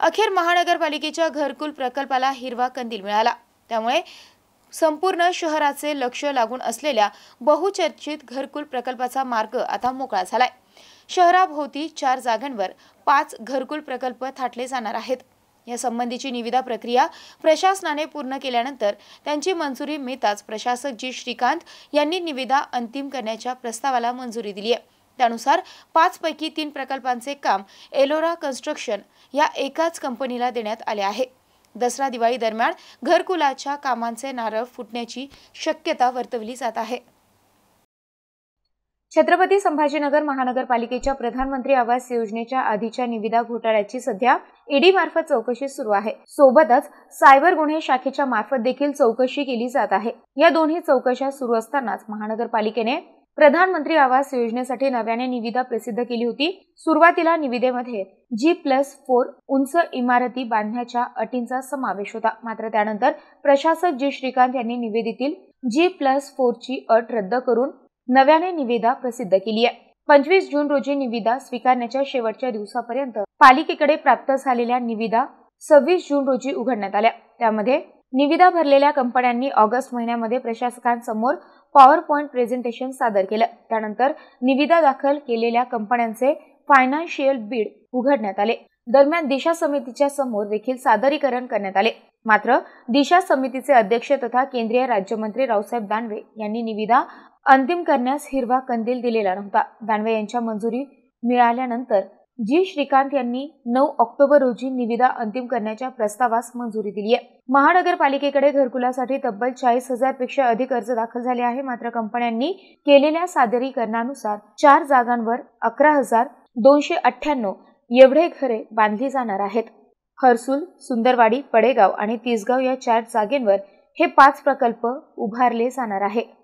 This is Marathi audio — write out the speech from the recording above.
अखेर महानगरपालिकेच्या घरकुल प्रकल्पाला हिरवा कंदील मिळाला त्यामुळे संपूर्ण शहराचे लक्ष लागून असलेल्या बहुचर्चित घरकुल प्रकल्पाचा मार्ग आता मोकळा झालाय शहराभोवती चार जागांवर पाच घरकुल प्रकल्प थाटले जाणार आहेत या संबंधीची निविदा प्रक्रिया प्रशासनाने पूर्ण केल्यानंतर त्यांची मंजुरी मिळताच प्रशासक जी श्रीकांत यांनी निविदा अंतिम करण्याच्या प्रस्तावाला मंजुरी दिली आहे त्यानुसार पाचपैकी तीन प्रकल्पांचे काम एलोरा कन्स्ट्रक्शन या एकाच कंपनीला देण्यात आले आहे दसरा दिवाळी दरम्यान घरकुलाच्या कामांचे नारळ फुटण्याची शक्यता वर्तवली जात आहे छत्रपती संभाजीनगर महानगरपालिकेच्या प्रधानमंत्री आवास योजनेच्या आधीच्या निविदा घोटाळ्याची सध्या ईडी मार्फत चौकशी सुरू आहे सोबतच सायबर गुन्हे शाखेच्या मार्फत देखील चौकशी केली जात आहे या दोन्ही चौकशा सुरू असतानाच महानगरपालिकेने प्रधानमंत्री आवास योजनेसाठी नव्याने निविदा प्रसिद्ध केली होती सुरुवातीला निविदेमध्ये जी प्लस फोर उंच इमारती बांधण्याच्या अटींचा समावेश होता मात्र त्यानंतर प्रशासक जी श्रीकांत यांनी निवेदितील जी प्लस फोरची अट रद्द करून नव्याने निविदा प्रसिद्ध केली आहे पंचवीस जून रोजी निविदा स्वीकारण्याच्या शेवटच्या दिवसापर्यंत पालिकेकडे प्राप्त झालेल्या निविदा सव्वीस जून रोजी उघडण्यात आल्या त्यामध्ये निविदा भरलेल्या कंपन्यांनी ऑगस्ट महिन्यामध्ये प्रशासकांसमोर पॉवर पॉईंट प्रेझेंटेशन सादर केलं त्यानंतर निविदा दाखल केलेल्या कंपन्यांचे फायनान्शियल बीड उघडण्यात आले दरम्यान दिशा समितीच्या समोर देखील सादरीकरण करण्यात आले मात्र दिशा समितीचे अध्यक्ष तथा केंद्रीय राज्यमंत्री रावसाहेब दानवे यांनी निविदा अंतिम करण्यास हिरवा कंदील दिलेला नव्हता दानवे यांच्या मंजुरी मिळाल्यानंतर जी श्रीकांत यांनी नऊ ऑक्टोबर रोजी निविदा अंतिम करण्याच्या प्रस्तावास मंजुरी दिली आहे महानगरपालिकेकडे घरकुलासाठी तब्बल चाळीस हजार पेक्षा अधिक अर्ज दाखल झाले आहे मात्र कंपन्यांनी केलेल्या सादरीकरणानुसार चार जागांवर अकरा हजार दोनशे अठ्ठ्याण्णव एवढे घरे बांधली जाणार आहेत हर्सुल सुंदरवाडी पडेगाव आणि तिसगाव या चार जागेंवर हे पाच प्रकल्प उभारले जाणार आहे